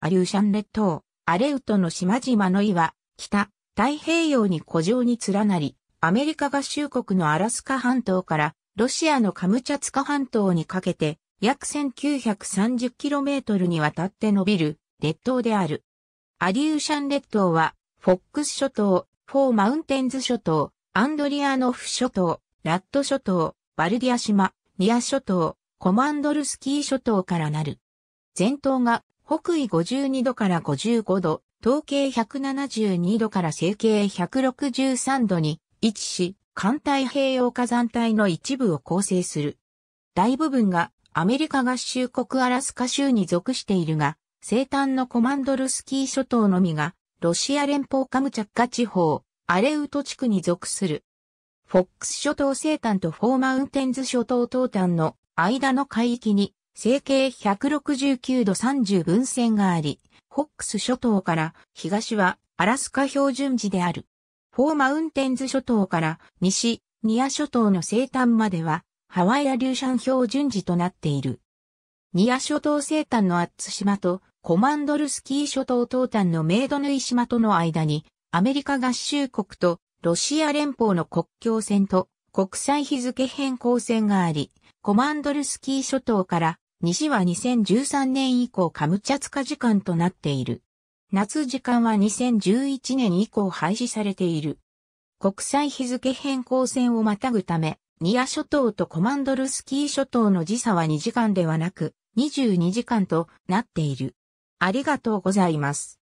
アリューシャン列島、アレウトの島々の岩、北、太平洋に古城に連なり、アメリカ合衆国のアラスカ半島からロシアのカムチャツカ半島にかけて約 1930km にわたって伸びる列島である。アリューシャン列島はフォックス諸島、フォーマウンテンズ諸島、アンドリアノフ諸島、ラット諸島、バルディア島、ニア諸島、コマンドルスキー諸島からなる。前頭が北緯52度から55度、東経172度から西経163度に位置し、環太平洋火山帯の一部を構成する。大部分がアメリカ合衆国アラスカ州に属しているが、西端のコマンドルスキー諸島のみが、ロシア連邦カムチャッカ地方、アレウト地区に属する。フォックス諸島西端とフォーマウンテンズ諸島東端の間の海域に整形169度30分線があり、ホックス諸島から東はアラスカ標準時である。フォーマウンテンズ諸島から西、ニア諸島の西端まではハワイアリューシャン標準時となっている。ニア諸島西端のアッツ島とコマンドルスキー諸島東端のメイドヌイ島との間にアメリカ合衆国とロシア連邦の国境線と国際日付変更線があり、コマンドルスキー諸島から西は2013年以降カムチャツカ時間となっている。夏時間は2011年以降廃止されている。国際日付変更線をまたぐため、ニア諸島とコマンドルスキー諸島の時差は2時間ではなく、22時間となっている。ありがとうございます。